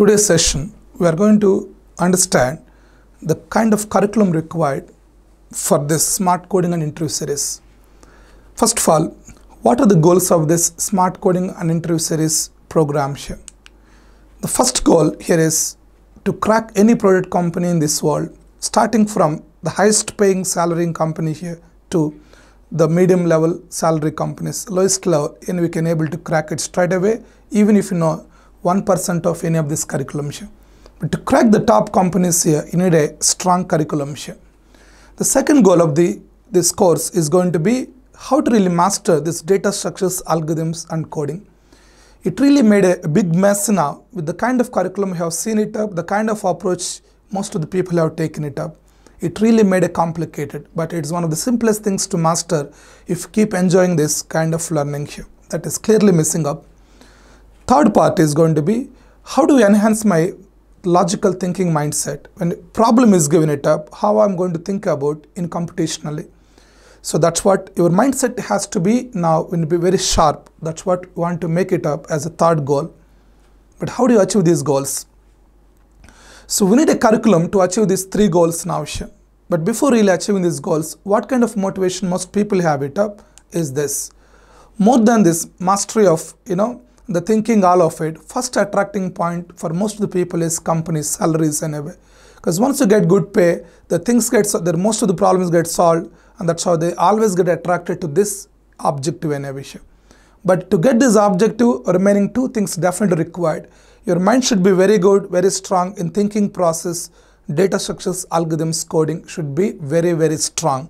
Today's session, we are going to understand the kind of curriculum required for this smart coding and interview series. First of all, what are the goals of this smart coding and interview series program here? The first goal here is to crack any product company in this world, starting from the highest paying salary company here to the medium level salary companies, lowest level, and we can able to crack it straight away, even if you know 1% of any of this curriculum here. But to crack the top companies here, you need a strong curriculum here. The second goal of the this course is going to be how to really master this data structures, algorithms and coding. It really made a big mess now with the kind of curriculum we have seen it up, the kind of approach most of the people have taken it up. It really made it complicated, but it's one of the simplest things to master if you keep enjoying this kind of learning here. That is clearly missing up. Third part is going to be how do I enhance my logical thinking mindset when problem is given it up how i'm going to think about in computationally so that's what your mindset has to be now will be very sharp that's what you want to make it up as a third goal but how do you achieve these goals so we need a curriculum to achieve these three goals now but before really achieving these goals what kind of motivation most people have it up is this more than this mastery of you know the thinking all of it first attracting point for most of the people is companies salaries anyway because once you get good pay the things get so most of the problems get solved and that's how they always get attracted to this objective anyway but to get this objective remaining two things definitely required your mind should be very good very strong in thinking process data structures algorithms coding should be very very strong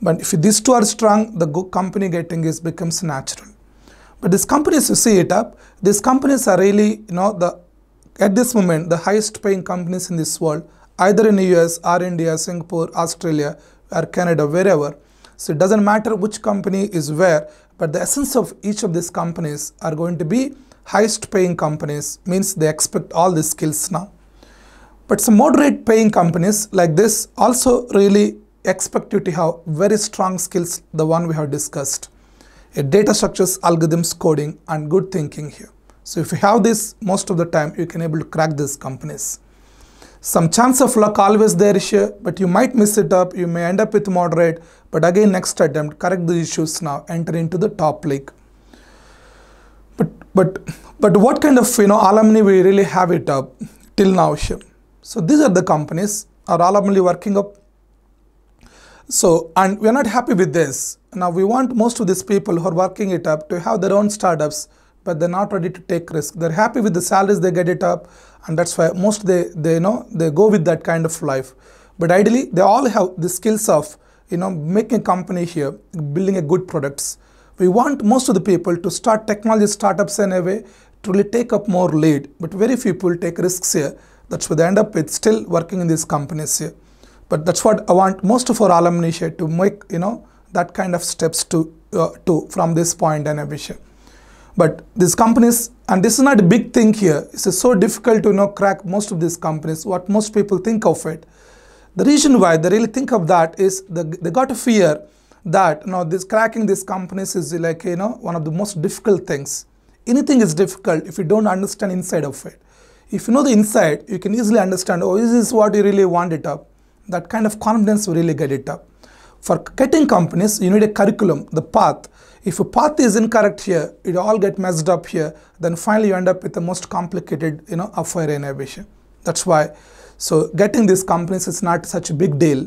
but if these two are strong the company getting is becomes natural but these companies, you see it up, these companies are really, you know, the at this moment, the highest paying companies in this world, either in US or India, Singapore, Australia, or Canada, wherever. So it doesn't matter which company is where, but the essence of each of these companies are going to be highest paying companies, means they expect all these skills now. But some moderate paying companies like this also really expect you to have very strong skills, the one we have discussed data structures, algorithms, coding, and good thinking here. So if you have this, most of the time you can able to crack these companies. Some chance of luck always there is here, but you might miss it up. You may end up with moderate, but again next attempt, correct the issues now, enter into the top league. But but but what kind of you know alumni we really have it up till now here? So these are the companies are alumni working up so, and we are not happy with this. Now, we want most of these people who are working it up to have their own startups, but they're not ready to take risk. They're happy with the salaries they get it up, and that's why most they they you know they go with that kind of life. But ideally, they all have the skills of you know making a company here, building a good products. We want most of the people to start technology startups in a way to really take up more lead, but very few people take risks here. That's why they end up with still working in these companies here. But that's what I want most of our alumni to make, you know, that kind of steps to, uh, to from this point and a vision. But these companies, and this is not a big thing here, it's so difficult to you know, crack most of these companies, what most people think of it. The reason why they really think of that is the, they got a fear that you know, this cracking these companies is like you know one of the most difficult things. Anything is difficult if you don't understand inside of it. If you know the inside, you can easily understand, oh, this is what you really want it up. That kind of confidence will really get it up. For getting companies, you need a curriculum, the path. If a path is incorrect here, it all get messed up here, then finally you end up with the most complicated, you know, affair innovation. That's why. So getting these companies is not such a big deal.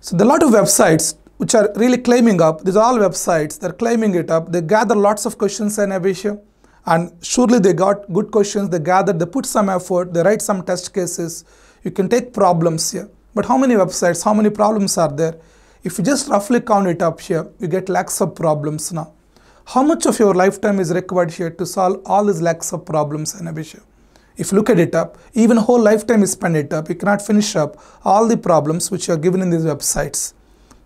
So there are a lot of websites which are really claiming up. These are all websites. They're claiming it up. They gather lots of questions and Avisha. And surely they got good questions. They gathered, they put some effort, they write some test cases. You can take problems here. But how many websites, how many problems are there? If you just roughly count it up here, you get lakhs of problems now. How much of your lifetime is required here to solve all these lakhs of problems in Abhishek? If you look at it up, even whole lifetime is spent it up, you cannot finish up all the problems which are given in these websites.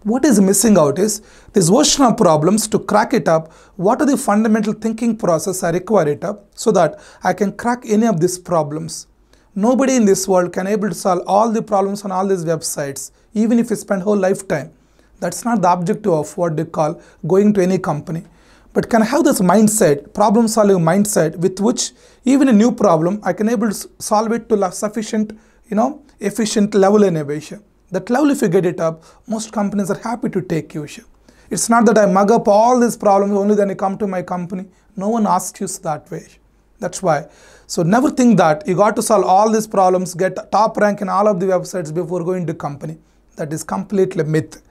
What is missing out is this version of problems to crack it up, what are the fundamental thinking process I require it up so that I can crack any of these problems. Nobody in this world can able to solve all the problems on all these websites, even if you spend whole lifetime. That's not the objective of what they call going to any company. But can I have this mindset, problem solving mindset with which even a new problem, I can able to solve it to sufficient, you know, efficient level innovation. That level if you get it up, most companies are happy to take you. It's not that I mug up all these problems only then you come to my company. No one asks you that way. That's why so never think that you got to solve all these problems, get top rank in all of the websites before going to company. That is completely myth.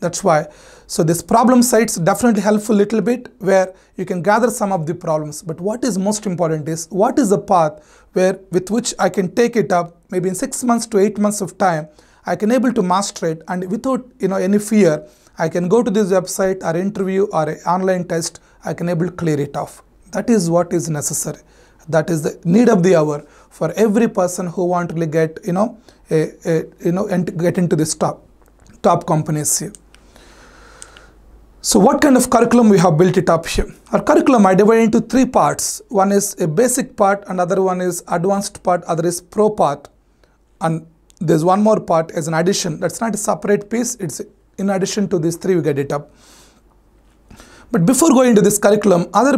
That's why. So this problem sites definitely helpful little bit where you can gather some of the problems. But what is most important is what is the path where with which I can take it up maybe in six months to eight months of time, I can able to master it and without you know any fear, I can go to this website or interview or online test, I can able to clear it off. That is what is necessary that is the need of the hour for every person who want to really get you know a, a, you know and get into this top top companies here so what kind of curriculum we have built it up here our curriculum i divide into three parts one is a basic part another one is advanced part other is pro part and there's one more part as an addition that's not a separate piece it's in addition to these three we get it up but before going to this curriculum other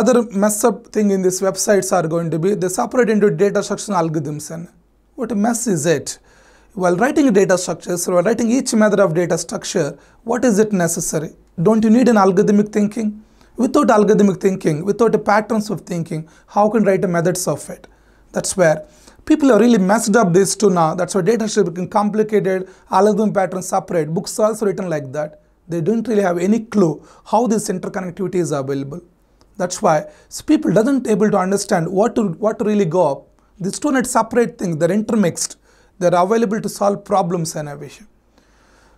other mess up thing in these websites are going to be they separate into data structure algorithms and what a mess is it while writing data structures while writing each method of data structure what is it necessary don't you need an algorithmic thinking without algorithmic thinking without patterns of thinking how can write a methods of it that's where people are really messed up this too now that's why data structure become complicated algorithm patterns separate books also written like that they don't really have any clue how this interconnectivity is available that's why people doesn't able to understand what to, what to really go up. These two net separate things, they're intermixed. They're available to solve problems and everything.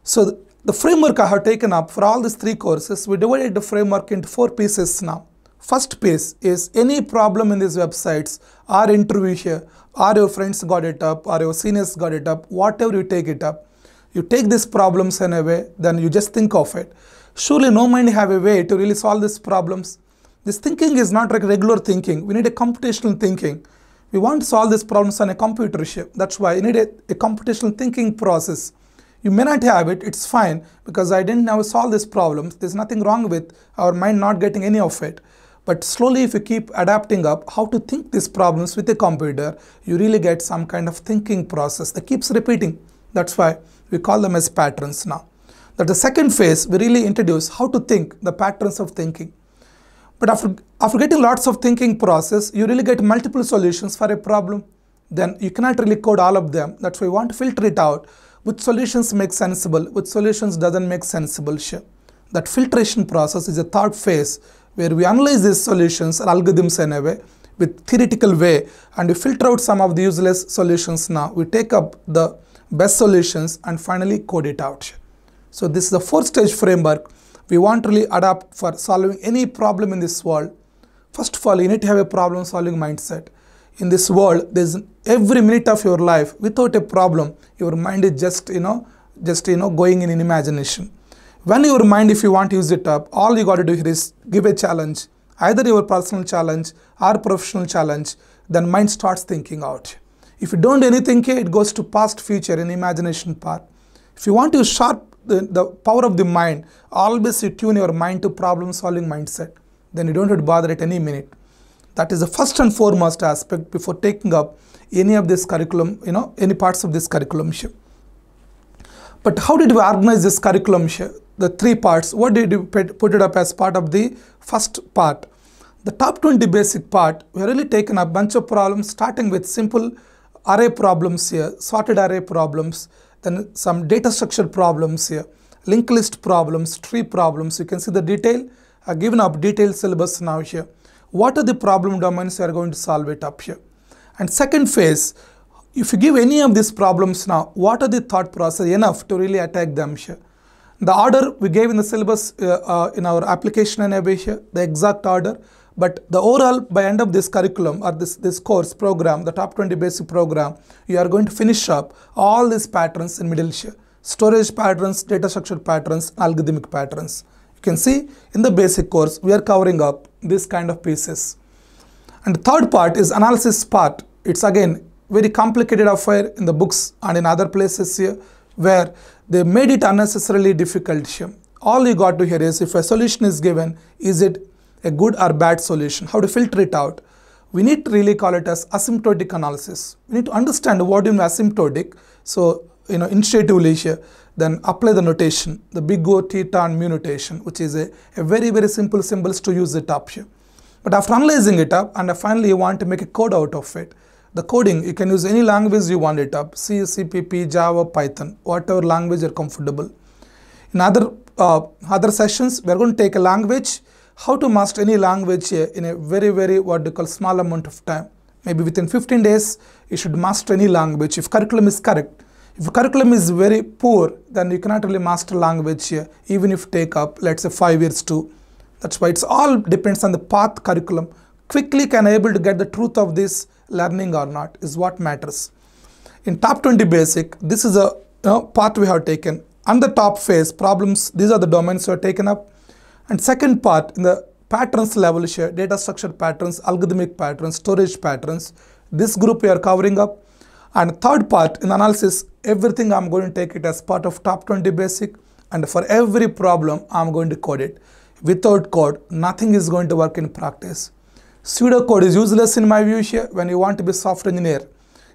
So the, the framework I have taken up for all these three courses, we divided the framework into four pieces now. First piece is any problem in these websites or interview here or your friends got it up or your seniors got it up, whatever you take it up. You take these problems in a way, then you just think of it. Surely no mind have a way to really solve these problems. This thinking is not like regular thinking. We need a computational thinking. We want to solve these problems on a computer chip. That's why you need a, a computational thinking process. You may not have it, it's fine, because I didn't now solve these problems. There's nothing wrong with our mind not getting any of it. But slowly if you keep adapting up how to think these problems with a computer, you really get some kind of thinking process that keeps repeating. That's why we call them as patterns now. That the second phase, we really introduce how to think, the patterns of thinking. But after, after getting lots of thinking process, you really get multiple solutions for a problem. Then you cannot really code all of them. That's why you want to filter it out. Which solutions make sensible, which solutions doesn't make sensible. That filtration process is a third phase where we analyze these solutions or algorithms in a way with theoretical way and we filter out some of the useless solutions now. We take up the best solutions and finally code it out. So this is the fourth stage framework we want to really adapt for solving any problem in this world, first of all, you need to have a problem solving mindset. In this world, there's every minute of your life without a problem, your mind is just, you know, just, you know, going in imagination. When your mind, if you want to use it up, all you got to do here is give a challenge, either your personal challenge or professional challenge, then mind starts thinking out. If you don't do anything, it goes to past, future, and imagination part. If you want to sharp the, the power of the mind always you tune your mind to problem solving mindset then you don't have to bother at any minute that is the first and foremost aspect before taking up any of this curriculum you know any parts of this curriculum but how did we organize this curriculum the three parts what did you put it up as part of the first part the top 20 basic part we have really taken a bunch of problems starting with simple array problems here sorted array problems then some data structure problems here, linked list problems, tree problems. You can see the detail, I given up detailed syllabus now here. What are the problem domains you are going to solve it up here? And second phase, if you give any of these problems now, what are the thought process enough to really attack them here? The order we gave in the syllabus uh, uh, in our application and here, the exact order, but the overall, by end of this curriculum or this, this course program, the top 20 basic program, you are going to finish up all these patterns in Middle Asia. Storage patterns, data structure patterns, algorithmic patterns. You can see in the basic course, we are covering up this kind of pieces. And the third part is analysis part. It's again very complicated affair in the books and in other places here where they made it unnecessarily difficult. All you got to hear is if a solution is given, is it a good or bad solution, how to filter it out. We need to really call it as asymptotic analysis. We need to understand what you mean asymptotic. So, you know, intuitively here, then apply the notation, the big O, theta and mu notation, which is a, a very, very simple symbols to use it up here. But after analyzing it up and finally you want to make a code out of it, the coding, you can use any language you want it up, C, Java, Python, whatever language you're comfortable. In other, uh, other sessions, we're going to take a language, how to master any language in a very very what you call small amount of time maybe within 15 days you should master any language if curriculum is correct if curriculum is very poor then you cannot really master language uh, even if take up let's say 5 years too. that's why it's all depends on the path curriculum quickly can able to get the truth of this learning or not is what matters in top 20 basic this is a you know, path we have taken on the top phase problems these are the domains we have taken up and second part, in the patterns level here, data structure patterns, algorithmic patterns, storage patterns, this group we are covering up. And third part, in analysis, everything I'm going to take it as part of top 20 basic. And for every problem, I'm going to code it. Without code, nothing is going to work in practice. Pseudo code is useless in my view here when you want to be software engineer.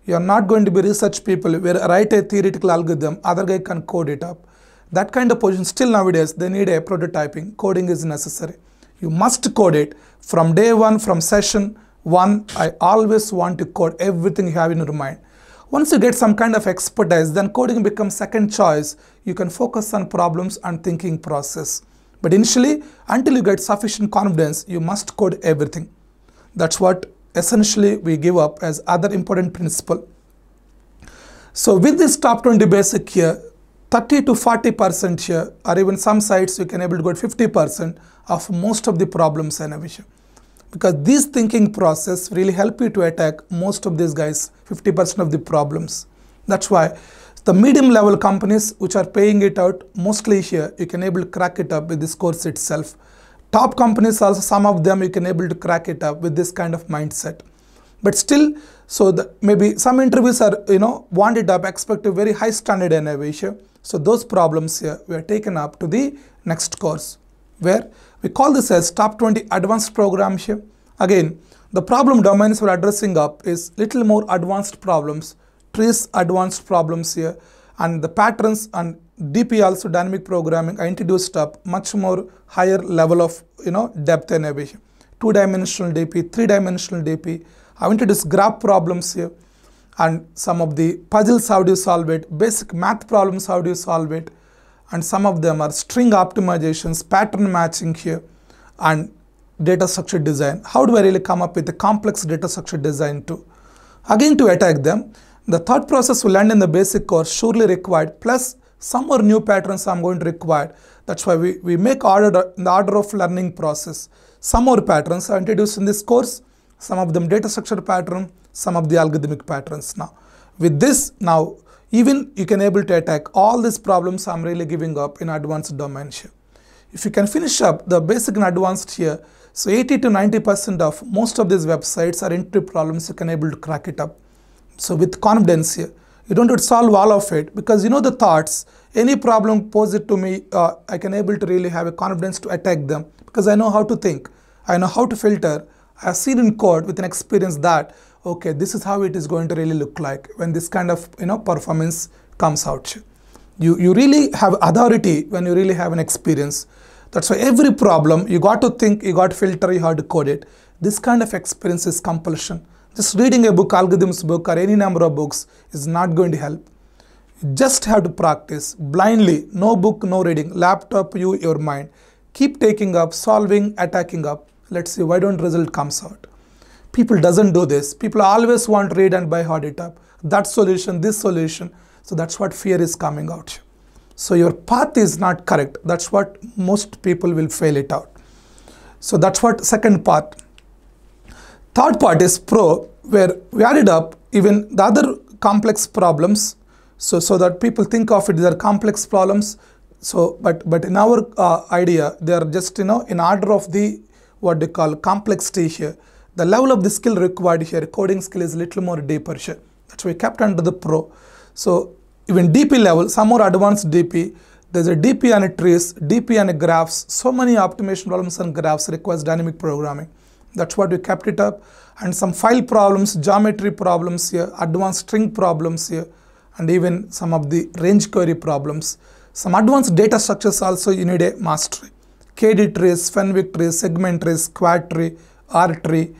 You are not going to be research people We write a theoretical algorithm, other guy can code it up that kind of position still nowadays they need a prototyping coding is necessary you must code it from day one from session one i always want to code everything you have in your mind once you get some kind of expertise then coding becomes second choice you can focus on problems and thinking process but initially until you get sufficient confidence you must code everything that's what essentially we give up as other important principle so with this top 20 basic here 30 to 40 percent here, or even some sites you can able to get 50 percent of most of the problems in a vision because this thinking process really help you to attack most of these guys 50 percent of the problems that's why the medium level companies which are paying it out mostly here you can able to crack it up with this course itself top companies also some of them you can able to crack it up with this kind of mindset but still so the, maybe some interviews are, you know, wanted up, expect a very high standard innovation. So those problems here were taken up to the next course where we call this as top 20 advanced program here. Again, the problem domains we're addressing up is little more advanced problems, trace advanced problems here and the patterns and DP also dynamic programming I introduced up much more higher level of you know depth innovation. Two-dimensional DP, three-dimensional DP, I want to do graph problems here and some of the puzzles how do you solve it, basic math problems how do you solve it and some of them are string optimizations, pattern matching here and data structure design. How do I really come up with a complex data structure design too? Again to attack them, the thought process will end in the basic course surely required plus some more new patterns I'm going to require. That's why we, we make order in the order of learning process. Some more patterns are introduced in this course some of them data structure pattern, some of the algorithmic patterns now. With this now, even you can able to attack all these problems I'm really giving up in advanced domain here. If you can finish up the basic and advanced here, so 80 to 90% of most of these websites are entry problems you can able to crack it up. So with confidence here, you don't have to solve all of it because you know the thoughts, any problem pose it to me, uh, I can able to really have a confidence to attack them because I know how to think, I know how to filter, I've seen in code with an experience that, okay, this is how it is going to really look like when this kind of, you know, performance comes out. You, you really have authority when you really have an experience. That's why every problem, you got to think, you got to filter, you have to code it. This kind of experience is compulsion. Just reading a book, algorithms book or any number of books is not going to help. You just have to practice blindly, no book, no reading, laptop, you, your mind. Keep taking up, solving, attacking up let's see why don't result comes out people doesn't do this people always want read and buy hard it up that solution this solution so that's what fear is coming out so your path is not correct that's what most people will fail it out so that's what second part third part is pro where we added up even the other complex problems so so that people think of it they are complex problems so but but in our uh, idea they are just you know in order of the what they call complexity here. The level of the skill required here, coding skill is little more deeper here. That's why kept under the pro. So even DP level, some more advanced DP, there's a DP on a trees, DP on a graphs, so many optimization problems and graphs requires dynamic programming. That's what we kept it up. And some file problems, geometry problems here, advanced string problems here, and even some of the range query problems. Some advanced data structures also you need a mastery. KD trees, Fenwick trees, segment trees, quad tree, R tree,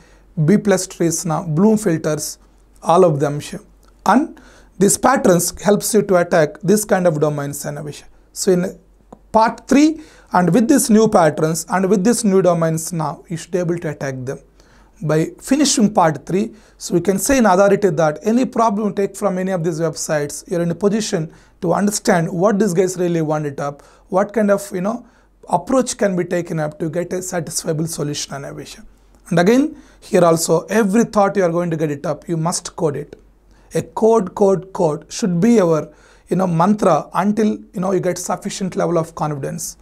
B plus trees, now bloom filters, all of them. And these patterns helps you to attack this kind of domains. So in part 3 and with these new patterns and with these new domains now you should be able to attack them by finishing part 3 so we can say in authority that any problem you take from any of these websites you're in a position to understand what these guys really wanted up what kind of you know approach can be taken up to get a satisfiable solution and equation. And again, here also every thought you are going to get it up, you must code it. A code, code, code should be our you know mantra until you know you get sufficient level of confidence.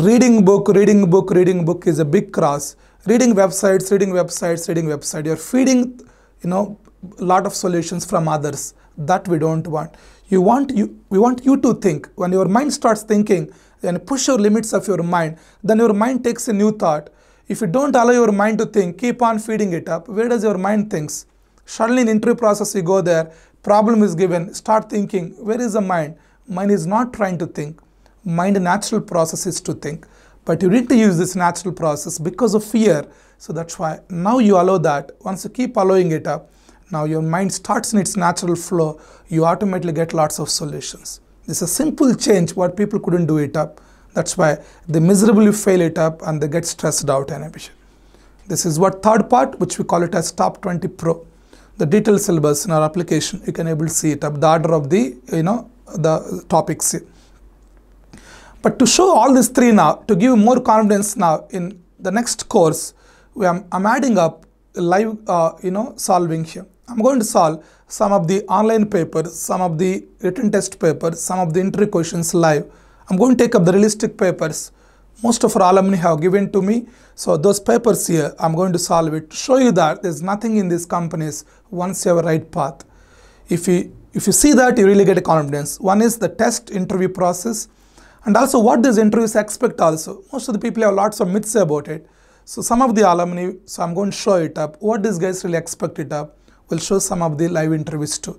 Reading book, reading book, reading book is a big cross. Reading websites, reading websites, reading website. You're feeding you know lot of solutions from others that we don't want. You want you we want you to think when your mind starts thinking and push your limits of your mind, then your mind takes a new thought. If you don't allow your mind to think, keep on feeding it up. Where does your mind thinks? Suddenly in interview process you go there, problem is given, start thinking, where is the mind? Mind is not trying to think. Mind natural process is to think. But you need to use this natural process because of fear. So that's why now you allow that. Once you keep allowing it up, now your mind starts in its natural flow, you automatically get lots of solutions. This is a simple change what people couldn't do it up. That's why they miserably fail it up and they get stressed out and ambition. This is what third part which we call it as top 20 pro. The detailed syllabus in our application you can able to see it up the order of the you know the topics. But to show all these three now to give more confidence now in the next course we am, I'm adding up live uh, you know solving here. I'm going to solve some of the online papers, some of the written test papers, some of the interview questions live. I'm going to take up the realistic papers. Most of our alumni have given to me. So those papers here, I'm going to solve it. Show you that there's nothing in these companies once you have a right path. If you, if you see that, you really get a confidence. One is the test interview process and also what these interviews expect also. Most of the people have lots of myths about it. So some of the alumni, so I'm going to show it up, what these guys really expect it up will show some of the live interviews too.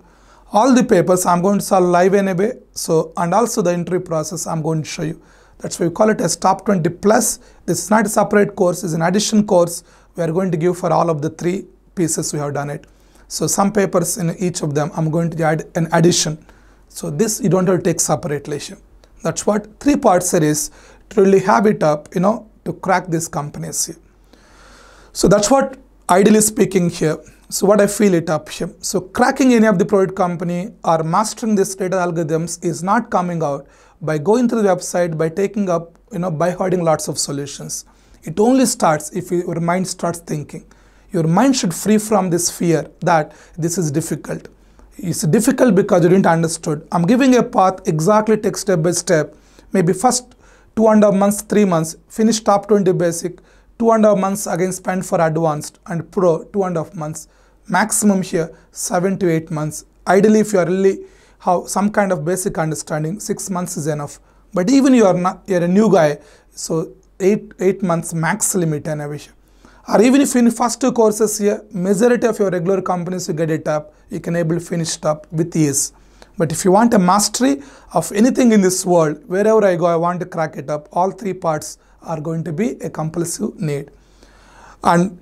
All the papers I'm going to solve live anyway. So, and also the interview process I'm going to show you. That's why we call it as top 20 plus. This is not a separate course, it's an addition course. We are going to give for all of the three pieces we have done it. So some papers in each of them, I'm going to add an addition. So this you don't have to take separately. That's what three part series to really have it up, you know, to crack these companies here. So that's what ideally speaking here. So what I feel it up So cracking any of the product company or mastering these data algorithms is not coming out by going through the website, by taking up, you know, by hoarding lots of solutions. It only starts if your mind starts thinking. Your mind should free from this fear that this is difficult. It's difficult because you didn't understood. I'm giving a path exactly take step by step. Maybe first two and a half months, three months, finish top 20 basic, two and a half months again spend for advanced and pro two and a half months maximum here 7 to 8 months ideally if you are really have some kind of basic understanding 6 months is enough but even you are not you are a new guy so 8 8 months max limit and wish, or even if in first two courses here majority of your regular companies you get it up you can able to finish it up with ease but if you want a mastery of anything in this world wherever i go i want to crack it up all three parts are going to be a compulsive need and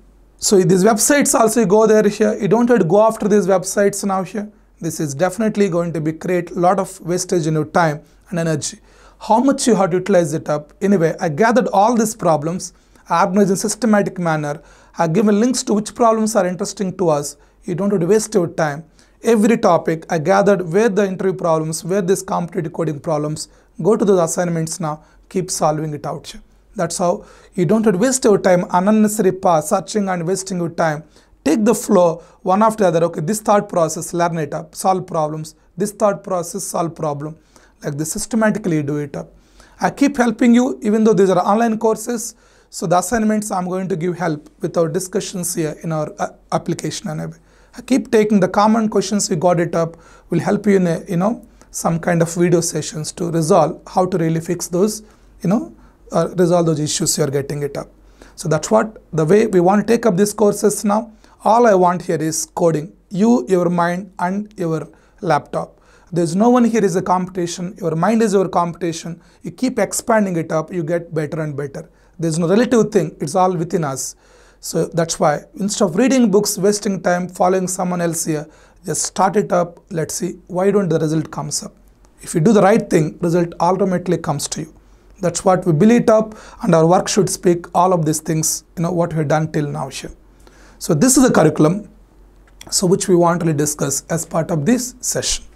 so these websites also go there here. You don't have to go after these websites now here. This is definitely going to be create a lot of wastage in your time and energy. How much you have to utilize it up. Anyway, I gathered all these problems, I organized in systematic manner. I given links to which problems are interesting to us. You don't have to waste your time. Every topic I gathered where the interview problems, where these competitive coding problems. Go to those assignments now. Keep solving it out here. That's how you don't have to waste your time, unnecessary path, searching and wasting your time. Take the flow one after the other. Okay, this thought process, learn it up, solve problems. This thought process, solve problem. Like this, systematically do it up. I keep helping you, even though these are online courses. So the assignments I'm going to give help with our discussions here in our uh, application. And I keep taking the common questions we got it up. Will help you in a, you know some kind of video sessions to resolve how to really fix those you know uh, resolve those issues you are getting it up. So that's what the way we want to take up these courses now. All I want here is coding. You, your mind and your laptop. There's no one here is a competition. Your mind is your competition. You keep expanding it up. You get better and better. There's no relative thing. It's all within us. So that's why instead of reading books, wasting time, following someone else here, just start it up. Let's see why don't the result comes up. If you do the right thing, result ultimately comes to you. That's what we build it up and our work should speak all of these things, you know, what we've done till now here. So this is the curriculum, so which we want to discuss as part of this session.